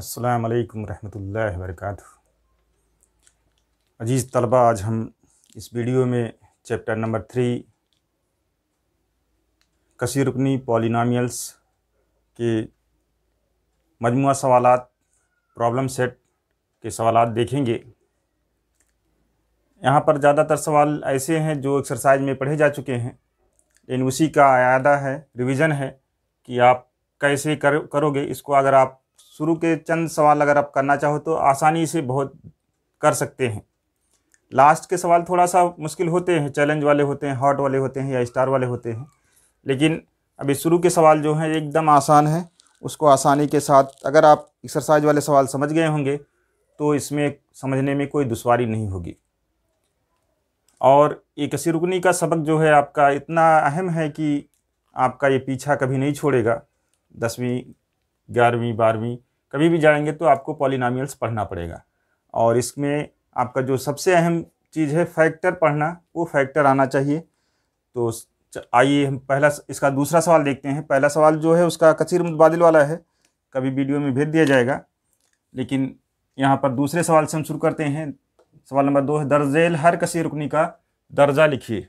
अस्सलाम वालेकुम रहमतुल्लाहि अजीज़ तलबा आज हम इस वीडियो में चैप्टर नंबर थ्री रुकनी पॉलिनामियल्स के मजमू सवाल प्रॉब्लम सेट के सवाल देखेंगे यहाँ पर ज़्यादातर सवाल ऐसे हैं जो एक्सरसाइज में पढ़े जा चुके हैं लेकिन उसी का अदा है रिवीजन है कि आप कैसे कर करोगे इसको अगर आप शुरू के चंद सवाल अगर आप करना चाहो तो आसानी से बहुत कर सकते हैं लास्ट के सवाल थोड़ा सा मुश्किल होते हैं चैलेंज वाले होते हैं हॉट वाले होते हैं या स्टार वाले होते हैं लेकिन अभी शुरू के सवाल जो हैं एकदम आसान है उसको आसानी के साथ अगर आप एक्सरसाइज वाले सवाल समझ गए होंगे तो इसमें समझने में कोई दुशारी नहीं होगी और ये कसी रुकनी का सबक जो है आपका इतना अहम है कि आपका ये पीछा कभी नहीं छोड़ेगा दसवीं ग्यारहवीं बारहवीं कभी भी जाएंगे तो आपको पॉलिनामियल्स पढ़ना पड़ेगा और इसमें आपका जो सबसे अहम चीज़ है फैक्टर पढ़ना वो फैक्टर आना चाहिए तो आइए हम पहला इसका दूसरा सवाल देखते हैं पहला सवाल जो है उसका कसीर मुतबादिल वाला है कभी वीडियो में भेज दिया जाएगा लेकिन यहाँ पर दूसरे सवाल से हम शुरू करते हैं सवाल नंबर दो है दर्जेल हर कसी रुकनी का दर्जा लिखिए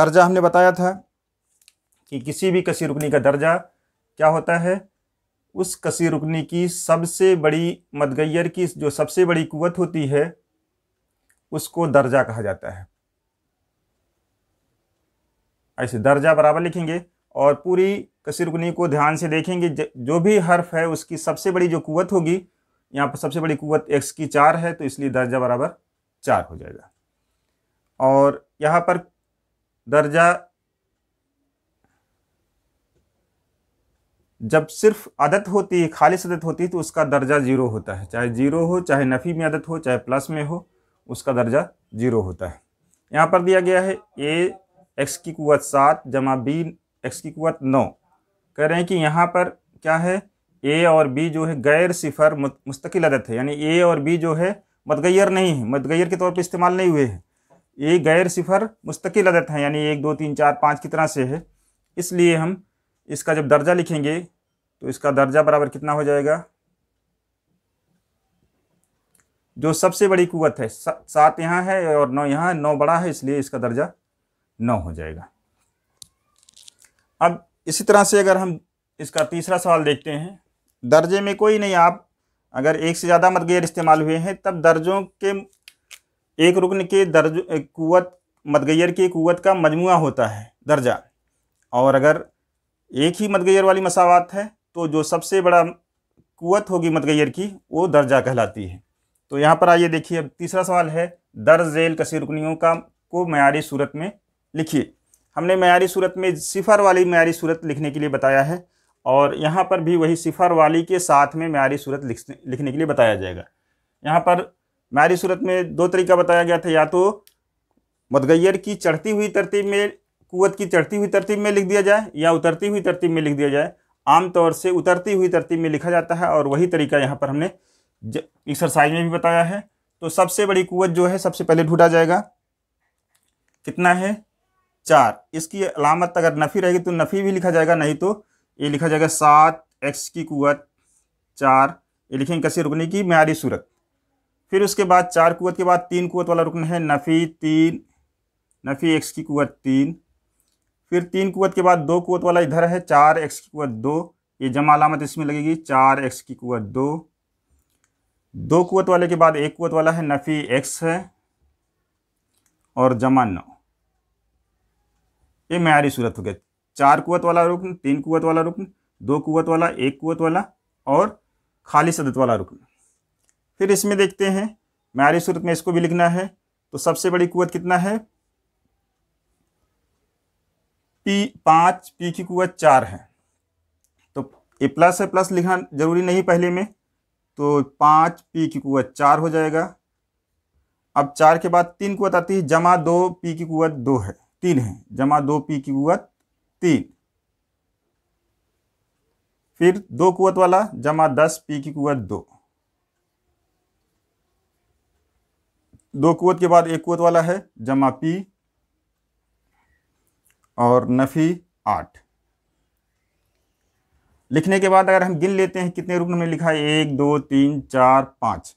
दर्जा हमने बताया था कि किसी भी कसी रुकनी का दर्जा क्या होता है उस कसी रुकनी की सबसे बड़ी मदगैर की जो सबसे बड़ी कुवत होती है उसको दर्जा कहा जाता है ऐसे दर्जा बराबर लिखेंगे और पूरी कसी रुकनी को ध्यान से देखेंगे जो भी हर्फ है उसकी सबसे बड़ी जो कुवत होगी यहाँ पर सबसे बड़ी कुवत एक्स की चार है तो इसलिए दर्जा बराबर चार हो जाएगा और यहाँ पर दर्जा जब सिर्फ आदत होती है खालिश आदत होती है तो उसका दर्जा ज़ीरो होता है चाहे ज़ीरो हो चाहे नफ़ी में आदत हो चाहे प्लस में हो उसका दर्जा ज़ीरो होता है यहाँ पर दिया गया है ए एक्स की कुत सात जमा बी एक्स की कुत नौ कह रहे हैं कि यहाँ पर क्या है ए और बी जो है गैर सिफर मुस्तकिल आदत है यानी ए और बी जो है मतगैर नहीं है मतगैर के तौर पर इस्तेमाल नहीं हुए हैं ये गैर सिफर मुस्तकिल आदत हैं यानी एक दो तीन चार पाँच की तरह से है इसलिए हम इसका जब दर्जा लिखेंगे तो इसका दर्जा बराबर कितना हो जाएगा जो सबसे बड़ी कुवत है सात यहाँ है और नौ यहाँ है नौ बड़ा है इसलिए इसका दर्जा नौ हो जाएगा अब इसी तरह से अगर हम इसका तीसरा सवाल देखते हैं दर्जे में कोई नहीं आप अगर एक से ज़्यादा मतगैर इस्तेमाल हुए हैं तब दर्जों के एक रुकन के दर्ज कुत मतगैर की कुत का मजमु होता है दर्जा और अगर एक ही मतगैयर वाली मसावत है तो जो सबसे बड़ा कुत होगी मतगैर की वो दर्जा कहलाती है तो यहाँ पर आइए देखिए अब तीसरा सवाल है दर झेल कसी रुकनियों का को मैारी सूरत में लिखिए हमने मैारी सूरत में सिफर वाली मैारी सूरत लिखने के लिए बताया है और यहाँ पर भी वही सिफर वाली के साथ में मैारी सूरत लिखने के लिए बताया जाएगा यहाँ पर मैारी सूरत में दो तरीका बताया गया था या तो मतगैयर की चढ़ती हुई तरतीब में कुत की चढ़ती हुई तरतीब में लिख दिया जाए या उतरती हुई तरतीब में लिख दिया जाए आमतौर से उतरती हुई तरतीब में लिखा जाता है और वही तरीका यहाँ पर हमने एक्सरसाइज में भी बताया है तो सबसे बड़ी कुत जो है सबसे पहले ढूंढा जाएगा कितना है चार इसकी अलामत अगर नफ़ी रहेगी तो नफ़ी भी लिखा जाएगा नहीं तो ये लिखा जाएगा सात एक्स की कुत चार ये लिखेंगे कसी रुकने की मैारी सूरत फिर उसके बाद चार कुत के बाद तीन कुत वाला रुकन है नफ़ी तीन नफ़ी एक्स की कुत तीन फिर तीन कुत के बाद दो कुत वाला इधर है चार एक्स की कुत दो ये जमा अलामत इसमें लगेगी चार एक्स की कुत दो दो कुत वाले के बाद एक कुत वाला है नफ़ी एक्स है और जमा नौ ये मैारी सूरत हो गया चार कुत वाला रुकन तीन कुत वाला रुकन दो कुत वाला एक कुत वाला और खाली सदत वाला रुकन फिर इसमें देखते हैं मैारी सूरत में इसको भी लिखना है तो सबसे बड़ी कुत कितना है पी पाँच पी की कुत चार है तो ए प्लस है प्लस लिखना जरूरी नहीं पहले में तो पाँच पी की कुत चार हो जाएगा अब चार के बाद तीन कुत आती है जमा दो पी की कुत दो है तीन है जमा दो पी की कुत तीन फिर दो कुत वाला जमा दस पी की कुत दो दो कुत के बाद एक कुत वाला है जमा पी और नफ़ी आठ लिखने के बाद अगर हम गिन लेते हैं कितने रुकन में लिखा है एक दो तीन चार पाँच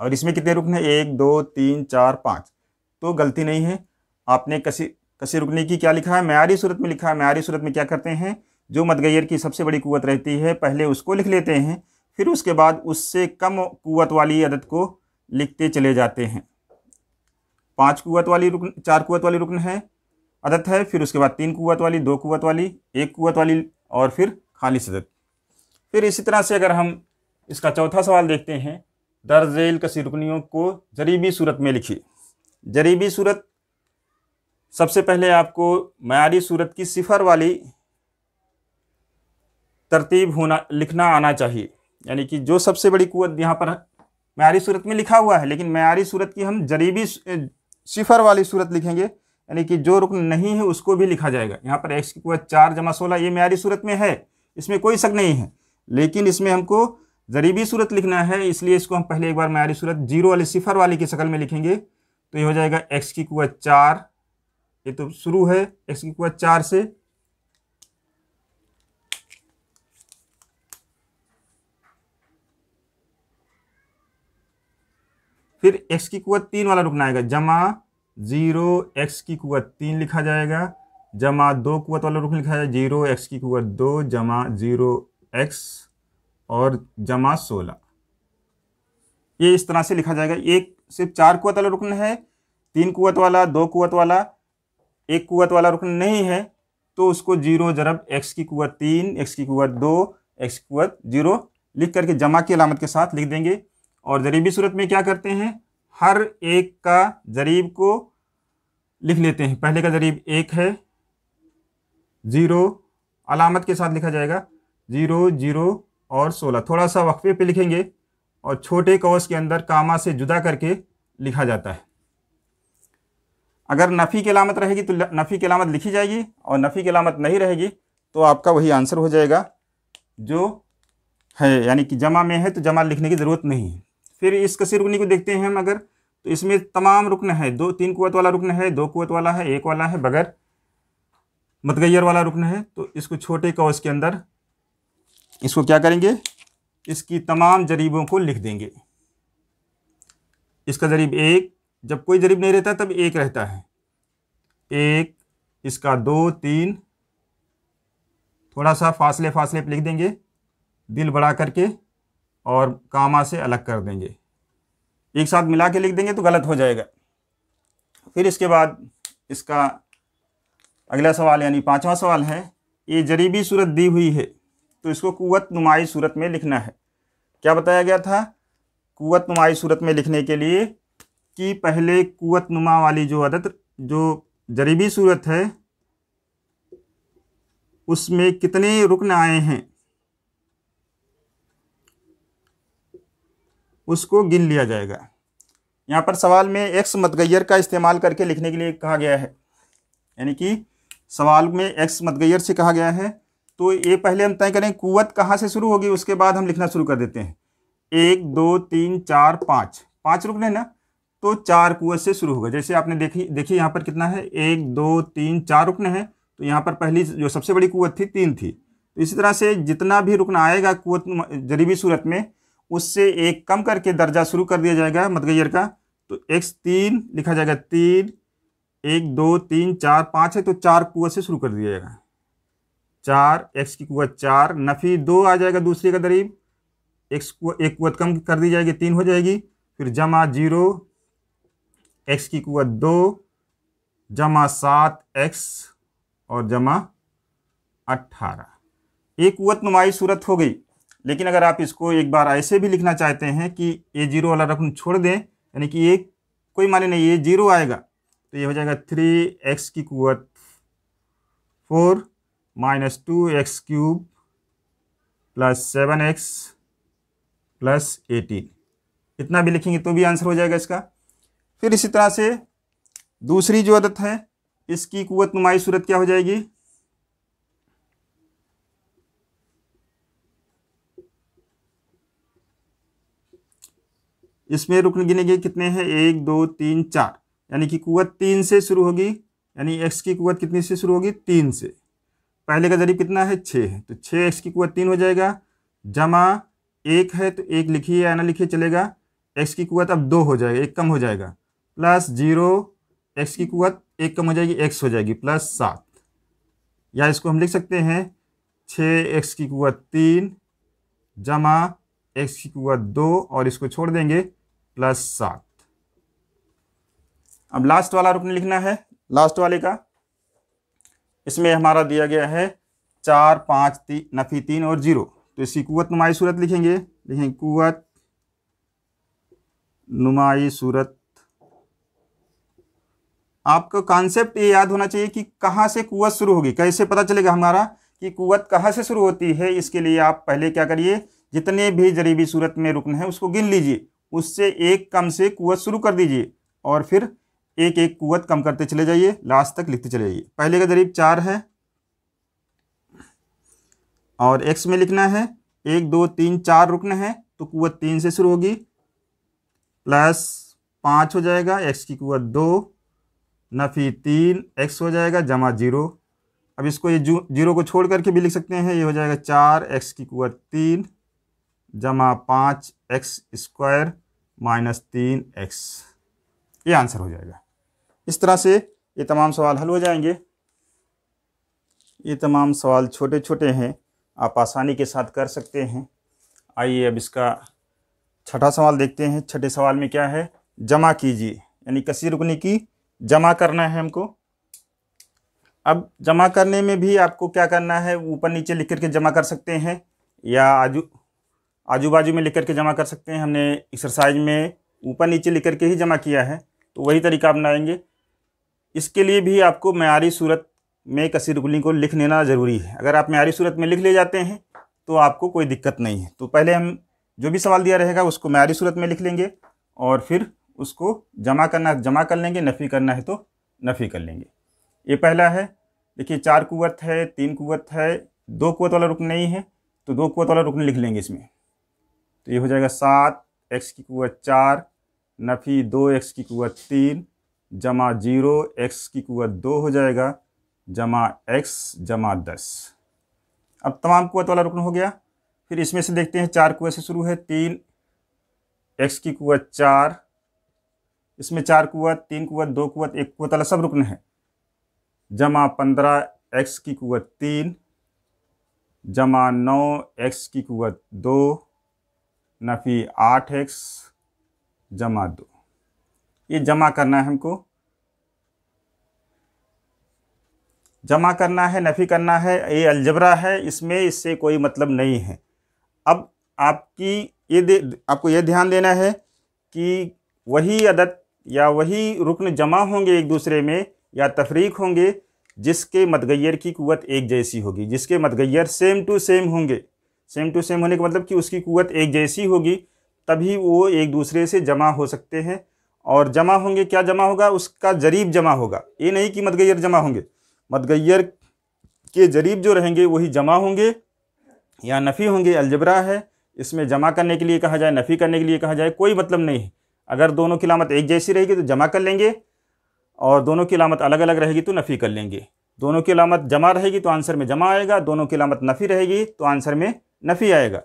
और इसमें कितने रुकन है एक दो तीन चार पाँच तो गलती नहीं है आपने कसी कसी रुकने की क्या लिखा है मैारी सूरत में लिखा है मैारी सूरत में क्या करते हैं जो मतगैर की सबसे बड़ी कुवत रहती है पहले उसको लिख लेते हैं फिर उसके बाद उससे कम कुवत वाली अदद को लिखते चले जाते हैं पाँच कुवत वाली रुकन चार कुवत वाली रुकन है अदत है फिर उसके बाद तीन कुत वाली दो कुत वाली एक कुत वाली और फिर खालिश अदत फिर इसी तरह से अगर हम इसका चौथा सवाल देखते हैं दर्जेल कसी रुकनियों को जरीबी सूरत में लिखिए जरीबी सूरत सबसे पहले आपको मैारी सूरत की सिफर वाली तरतीब होना लिखना आना चाहिए यानी कि जो सबसे बड़ी कुत यहाँ पर मैारी सूरत में लिखा हुआ है लेकिन मैारी सूरत की हम जरीबी सिफर वाली सूरत लिखेंगे यानी कि जो रुकन नहीं है उसको भी लिखा जाएगा यहाँ पर एक्स की कुत चार जमा सोलह ये म्यारी सूरत में है इसमें कोई शक नहीं है लेकिन इसमें हमको ज़रीबी सूरत लिखना है इसलिए इसको हम पहले एक बार म्यारी सूरत जीरो वाले सिफर वाले की शक्ल में लिखेंगे तो ये हो जाएगा एक्स की कुत चार ये तो शुरू है एक्स की कुत चार से फिर एक्स की कुत तीन वाला रुकना आएगा जमा ज़ीरो एक्स की कुत तीन लिखा जाएगा जमा दो कुत वाला रुकन लिखा जाएगा जीरो एक्स की कुत दो जमा ज़ीरो एक्स और जमा सोलह ये इस तरह से लिखा जाएगा एक सिर्फ चार कुत वाला रुकन है तीन कुत वाला दो कुत वाला एक कुत वाला रुकन नहीं है तो उसको जीरो जरब एक्स की कुत तीन एक्स की कुत दो एक्स की कुत जीरो लिख करके जमा की अलामत के साथ लिख देंगे और जरीबी सूरत में क्या करते हैं हर एक का जरीब को लिख लेते हैं पहले का ज़रीब एक है ज़ीरो अलामत के साथ लिखा जाएगा ज़ीरो ज़ीरो और सोलह थोड़ा सा वक्फे पे लिखेंगे और छोटे कोस के अंदर कामा से जुदा करके लिखा जाता है अगर नफ़ी की अलामत रहेगी तो नफ़ी की अलामत लिखी जाएगी और नफ़ी की अलामत नहीं रहेगी तो आपका वही आंसर हो जाएगा जो है यानी कि जमा में है तो जमा लिखने की ज़रूरत नहीं है फिर इस कसीरगुनी को देखते हैं हम अगर तो इसमें तमाम रुकन है दो तीन कुत वाला रुकन है दो कुत वाला है एक वाला है बगैर मतगैर वाला रुकन है तो इसको छोटे कौज के अंदर इसको क्या करेंगे इसकी तमाम जरीबों को लिख देंगे इसका जरीब एक जब कोई जरीब नहीं रहता तब एक रहता है एक इसका दो तीन थोड़ा सा फासले फासले पर लिख देंगे दिल बढ़ा करके और कामा से अलग कर देंगे एक साथ मिला के लिख देंगे तो गलत हो जाएगा फिर इसके बाद इसका अगला सवाल यानी पांचवा सवाल है ये जरीबी सूरत दी हुई है तो इसको कुत नुमाई सूरत में लिखना है क्या बताया गया था कुत नुमाई सूरत में लिखने के लिए कि पहले कुत नुमा वाली जो अदत जो जरीबी सूरत है उसमें कितने रुकन आए हैं उसको गिन लिया जाएगा यहाँ पर सवाल में एक्स मतगैयर का इस्तेमाल करके लिखने के लिए कहा गया है यानी कि सवाल में एक्स मतगैयर से कहा गया है तो ये पहले हम तय करें कुवत कहाँ से शुरू होगी उसके बाद हम लिखना शुरू कर देते हैं एक दो तीन चार पाँच पाँच रुकने ना तो चार कुवत से शुरू होगा जैसे आपने देखी देखिए यहाँ पर कितना है एक दो तीन चार रुकने हैं तो यहाँ पर पहली जो सबसे बड़ी कुवत थी तीन थी तो इसी तरह से जितना भी रुकना आएगा कुवत जरीबी सूरत में उससे एक कम करके दर्जा शुरू कर दिया जाएगा मतगैयर का तो एक्स तीन लिखा जाएगा तीन एक दो तीन चार पाँच है तो चार कुआ से शुरू कर दिया जाएगा चार एक्स की कुत चार नफ़ी दो आ जाएगा दूसरे का करीब एक्स कुआ एक कुत कम कर दी जाएगी तीन हो जाएगी फिर जमा जीरो एक्स की कुत दो जमा सात एक्स और जमा अट्ठारह एक कुत नुमाई सूरत हो गई लेकिन अगर आप इसको एक बार ऐसे भी लिखना चाहते हैं कि ए जीरो वाला रकम छोड़ दें यानी कि ये कोई माने नहीं ये जीरो आएगा तो ये हो जाएगा थ्री एक्स की कुत four minus two x cube plus seven x plus eighteen इतना भी लिखेंगे तो भी आंसर हो जाएगा इसका फिर इसी तरह से दूसरी जो आदत है इसकी कुत नुमाई सूरत क्या हो जाएगी इसमें रुकन गिनेंगे कितने हैं एक दो तीन चार यानी कि कुत तीन से शुरू होगी यानी एक्स की कुत कितनी से शुरू होगी तीन से पहले का जरिए कितना है छः है तो छः एक्स की कुत तीन हो जाएगा जमा एक है तो एक लिखिए या ना लिखिए चलेगा एक्स की कुत अब दो हो जाएगा एक कम हो जाएगा प्लस जीरो एक्स की कुत एक कम हो जाएगी एक्स हो जाएगी प्लस सात या इसको हम लिख सकते हैं छः एक्स की कुत तीन जमा एक्स की कुत दो और इसको छोड़ देंगे प्लस सात अब लास्ट वाला रुकने लिखना है लास्ट वाले का इसमें हमारा दिया गया है चार पाँच ती, नफी तीन और जीरो तो इसकी कुत नुमाई सूरत लिखेंगे लिखेंगे कुत नुमाई सूरत आपको कॉन्सेप्ट ये याद होना चाहिए कि कहाँ से कुत शुरू होगी कैसे पता चलेगा हमारा कि कुत कहाँ से शुरू होती है इसके लिए आप पहले क्या करिए जितने भी जरीबी सूरत में रुकन है उसको गिन लीजिए उससे एक कम से कुत शुरू कर दीजिए और फिर एक एक कुत कम करते चले जाइए लास्ट तक लिखते चले जाइए पहले का ज़रीब चार है और एक्स में लिखना है एक दो तीन चार रुकना है तो कुत तीन से शुरू होगी प्लस पाँच हो जाएगा एक्स की कुत दो नफ़ी तीन एक्स हो जाएगा जमा जीरो अब इसको ये जीरो को छोड़ करके भी लिख सकते हैं ये हो जाएगा चार एक्स की कुत तीन जमा पाँच एक्स स्क्वायर माइनस तीन एक्स ये आंसर हो जाएगा इस तरह से ये तमाम सवाल हल हो जाएंगे ये तमाम सवाल छोटे छोटे हैं आप आसानी के साथ कर सकते हैं आइए अब इसका छठा सवाल देखते हैं छठे सवाल में क्या है जमा कीजिए यानी कसी रुकने की जमा करना है हमको अब जमा करने में भी आपको क्या करना है ऊपर नीचे लिख करके जमा कर सकते हैं या आजू आजू बाजू में लिख करके जमा कर सकते हैं हमने एक्सरसाइज में ऊपर नीचे लिख करके ही जमा किया है तो वही तरीका अपनाएंगे इसके लिए भी आपको मैारी सूरत में कसी गुली को लिख लेना ज़रूरी है अगर आप मैारी सूरत में लिख ले जाते हैं तो आपको कोई दिक्कत नहीं है तो पहले हम जो भी सवाल दिया रहेगा उसको मैारी सूरत में लिख लेंगे और फिर उसको जमा करना जमा कर लेंगे नफ़ी करना है तो नफ़ी कर लेंगे ये पहला है देखिए चार कुवत है तीन कुवत है दो कुवत वाला रुकन नहीं है तो दो कुत वाला रुकन लिख लेंगे इसमें तो ये हो जाएगा सात एक्स की कुत चार नफ़ी दो एक्स की कुत तीन जमा जीरो एक्स की कुत दो हो जाएगा जमा एक्स जमा दस अब तमाम कुत वाला रुकन हो गया फिर इसमें से देखते हैं चार कुत से शुरू है तीन एक्स की कुत चार इसमें चार कुत तीन कुत दो कुत एक कुत वाला सब रुकन है जमा पंद्रह एक्स की कुत तीन जमा नौ एक्स की कुत दो नफ़ी आठ एक्स जमा दो ये जमा करना है हमको जमा करना है नफ़ी करना है ये अलजबरा है इसमें इससे कोई मतलब नहीं है अब आपकी ये आपको ये ध्यान देना है कि वही अदद या वही रुकन जमा होंगे एक दूसरे में या तफरीक होंगे जिसके मतगैर की कुत एक जैसी होगी जिसके मतगैर सेम टू सेम होंगे सेम टू सेम होने का मतलब कि उसकी कुत एक जैसी होगी तभी वो एक दूसरे से जमा हो सकते हैं और जमा होंगे क्या जमा होगा उसका जरीब जमा होगा ये नहीं कि मतगैयर जमा होंगे मतगैयर के जरीब जो रहेंगे वही जमा होंगे या नफ़ी होंगे अलजबरा है इसमें जमा करने के लिए कहा जाए नफ़ी करने के लिए कहा जाए कोई मतलब नहीं है अगर दोनों की लामत एक जैसी रहेगी तो जमा कर लेंगे और दोनों की लामत अलग अलग रहेगी तो नफ़ी कर लेंगे दोनों की लामत जमा रहेगी तो आंसर में जमा आएगा दोनों की लामत नफ़ी रहेगी तो आंसर में नफ़ी आएगा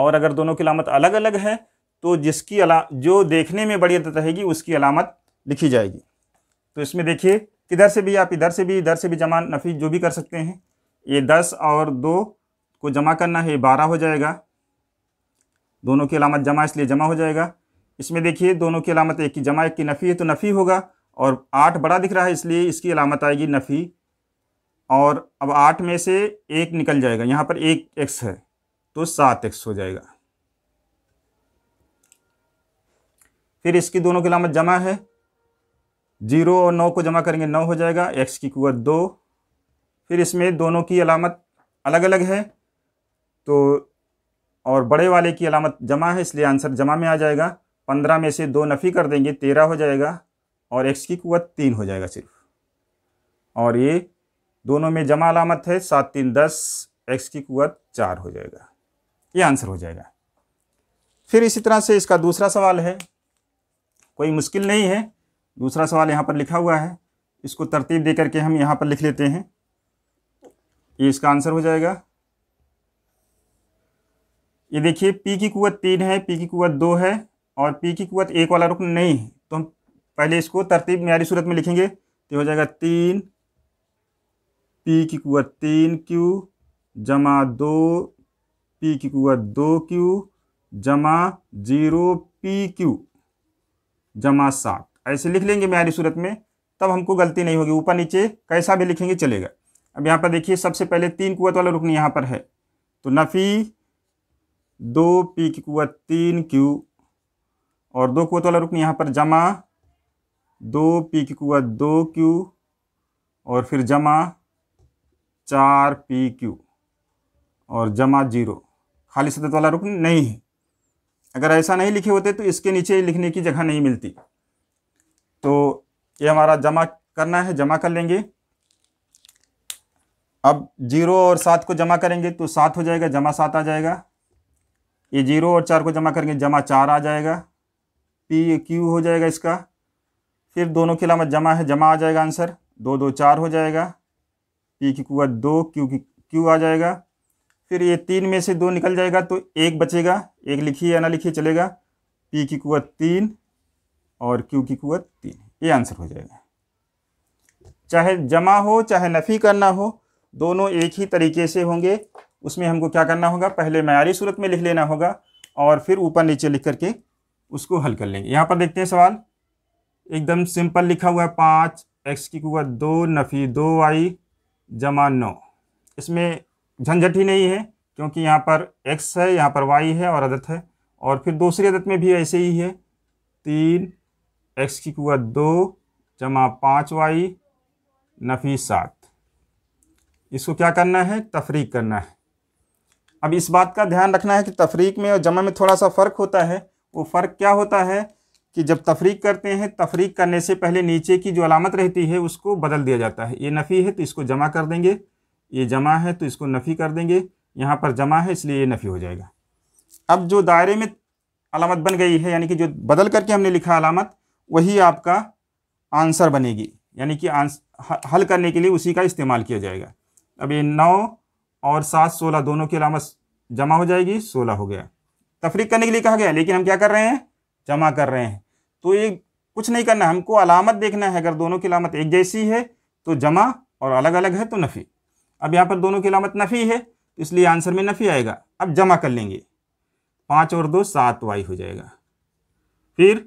और अगर दोनों की अलामत अलग अलग है तो जिसकी अला जो देखने में बड़ी रहेगी उसकी अलामत लिखी जाएगी तो इसमें देखिए किधर से भी आप इधर से भी इधर से भी जमा नफ़ी जो भी कर सकते हैं ये दस और दो को जमा करना है बारह हो जाएगा दोनों की अलामत जमा इसलिए जमा हो जाएगा इसमें देखिए दोनों की अलामत एक की जमा एक की नफ़ी है तो नफ़ी होगा और आठ बड़ा दिख रहा है इसलिए इसकी अलामत आएगी नफ़ी और अब आठ में से एक निकल जाएगा यहाँ पर एक एक्स है तो सात एक्स हो जाएगा फिर इसकी दोनों की लामत जमा है जीरो और नौ को जमा करेंगे नौ हो जाएगा एक्स की कुत दो फिर इसमें दोनों की अलामत अलग अलग है तो और बड़े वाले की अलामत जमा है इसलिए आंसर जमा में आ जाएगा पंद्रह में से दो नफ़ी कर देंगे तेरह हो जाएगा और एक्स की कुत तीन हो जाएगा सिर्फ और ये दोनों में जमा अलामत है सात तीन दस एक्स की कुत चार हो जाएगा ये आंसर हो जाएगा फिर इसी तरह से इसका दूसरा सवाल है कोई मुश्किल नहीं है दूसरा सवाल यहाँ पर लिखा हुआ है इसको तरतीब दे करके हम यहाँ पर लिख लेते हैं ये इसका आंसर हो जाएगा ये देखिए पी की कुत तीन है पी की कुत दो है और पी की कुत एक वाला रुकन नहीं है तो हम पहले इसको तरतीब म्यारी सूरत में लिखेंगे तो हो जाएगा तीन पी की कुत तीन क्यू जमा दो पी क्यू हुआ दो क्यू जमा जीरो पी क्यू जमा साठ ऐसे लिख लेंगे म्यारी सूरत में तब हमको गलती नहीं होगी ऊपर नीचे कैसा भी लिखेंगे चलेगा अब यहाँ पर देखिए सबसे पहले तीन कुत वाला रुकन यहाँ पर है तो नफ़ी दो पी की कुत तीन क्यू और दो कुत वाला रुकनी यहाँ पर जमा दो पी की कुत दो क्यू और फिर जमा चार पी क्यू और जमा जीरो खाली सदत वाला रुकन नहीं है अगर ऐसा नहीं लिखे होते तो इसके नीचे लिखने की जगह नहीं मिलती तो ये हमारा जमा करना है जमा कर लेंगे अब जीरो और सात को जमा करेंगे तो सात हो जाएगा जमा सात आ जाएगा ये जीरो और चार को जमा करेंगे जमा चार आ जाएगा पी क्यू हो जाएगा इसका फिर दोनों की अलावा जमा है जमा आ जाएगा आंसर दो दो चार हो जाएगा पी की कुत दो क्यू की क्यू आ जाएगा फिर ये तीन में से दो निकल जाएगा तो एक बचेगा एक लिखिए या ना लिखिए चलेगा पी की कुत तीन और क्यू की कुत तीन ये आंसर हो जाएगा चाहे जमा हो चाहे नफ़ी करना हो दोनों एक ही तरीके से होंगे उसमें हमको क्या करना होगा पहले मैारी सूरत में लिख लेना होगा और फिर ऊपर नीचे लिख करके उसको हल कर लेंगे यहाँ पर देखते हैं सवाल एकदम सिंपल लिखा हुआ है पाँच एक्स की कुत दो नफ़ी दो आई जमा नौ इसमें झंझट ही नहीं है क्योंकि यहाँ पर एक्स है यहाँ पर वाई है और अदत है और फिर दूसरी अदत में भी ऐसे ही है तीन एक्स की कुत दो जमा पाँच वाई नफ़ी सात इसको क्या करना है तफरीक करना है अब इस बात का ध्यान रखना है कि तफरीक में और जमा में थोड़ा सा फ़र्क होता है वो फ़र्क क्या होता है कि जब तफरीक करते हैं तफरीक करने से पहले नीचे की जो अलामत रहती है उसको बदल दिया जाता है ये नफ़ी है तो इसको जमा कर देंगे ये जमा है तो इसको नफ़ी कर देंगे यहाँ पर जमा है इसलिए ये नफ़ी हो जाएगा अब जो दायरे में अलामत बन गई है यानी कि जो बदल करके हमने लिखा अलामत वही आपका आंसर बनेगी यानी कि हल करने के लिए उसी का इस्तेमाल किया जाएगा अब ये नौ और सात सोलह दोनों की अलामत जमा हो जाएगी सोलह हो गया तफरीक करने के लिए कहा गया लेकिन हम क्या कर रहे हैं जमा कर रहे हैं तो ये कुछ नहीं करना हमको अलामत देखना है अगर दोनों की अलामत एक जैसी है तो जमा और अलग अलग है तो नफ़ी अब यहाँ पर दोनों की अलामत नफ़ी है तो इसलिए आंसर में नफ़ी आएगा अब जमा कर लेंगे पाँच और दो सात वाई हो जाएगा फिर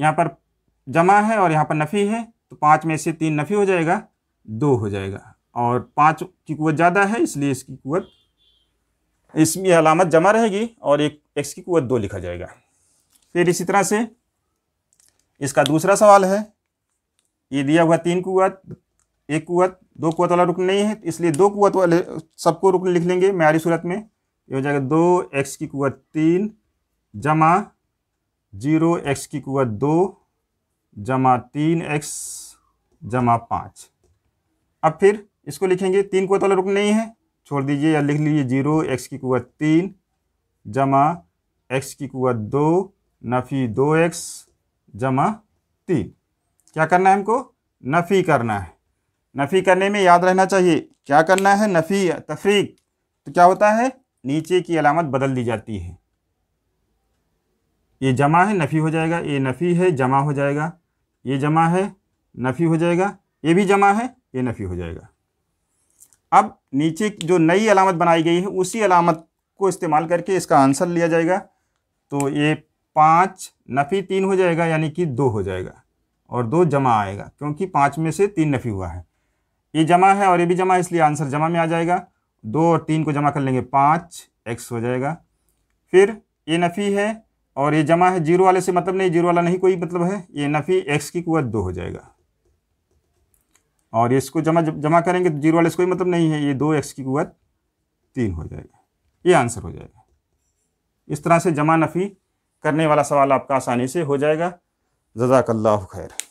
यहाँ पर जमा है और यहाँ पर नफ़ी है तो पाँच में से तीन नफ़ी हो जाएगा दो हो जाएगा और पाँच की कुत ज़्यादा है इसलिए इसकी कुत इसमें अलामत जमा रहेगी और एक एक्स की कुत दो लिखा जाएगा फिर इसी तरह से इसका दूसरा सवाल है ये दिया हुआ तीन कुत एक कुत दो कुत वाला रुकन नहीं है इसलिए दो कुत वाले सबको रुकन लिख लेंगे मैारी सूरत में ये हो जाएगा दो एक्स की कुत तीन जमा जीरो एक्स की कुत दो जमा तीन एक्स जमा पाँच अब फिर इसको लिखेंगे तीन कुत वाला रुकन नहीं है छोड़ दीजिए या लिख लीजिए जीरो एक्स की कुत तीन जमा एक्स की कुत दो नफ़ी दो एक्स जमा तीन क्या करना है हमको नफ़ी करना है नफ़ी करने में याद रहना चाहिए क्या करना है नफ़ी तफरीक तो क्या होता है नीचे की अलामत बदल दी जाती है ये जमा है नफ़ी हो जाएगा ये नफ़ी है जमा हो जाएगा ये जमा है नफ़ी हो जाएगा ये भी जमा है ये नफ़ी हो जाएगा अब नीचे जो नई अलामत बनाई गई है उसी अलामत को इस्तेमाल करके इसका आंसर लिया जाएगा तो ये पाँच नफ़ी तीन हो जाएगा यानी कि दो हो जाएगा और दो जमा आएगा क्योंकि पाँच में से तीन नफ़ी हुआ है ये जमा है और ये भी जमा है इसलिए आंसर जमा में आ जाएगा दो और तीन को जमा कर लेंगे पाँच एक्स हो जाएगा फिर ये नफ़ी है और ये जमा है जीरो वाले से मतलब नहीं जीरो वाला नहीं कोई मतलब है ये नफ़ी एक्स की कुत दो हो जाएगा और इसको जमा जमा करेंगे तो जीरो वाले से कोई मतलब नहीं है ये दो एक्स की कुत तीन हो जाएगा ये आंसर हो जाएगा इस तरह से जमा नफ़ी करने वाला सवाल आपका आसानी से हो जाएगा जजाकल्ला खैर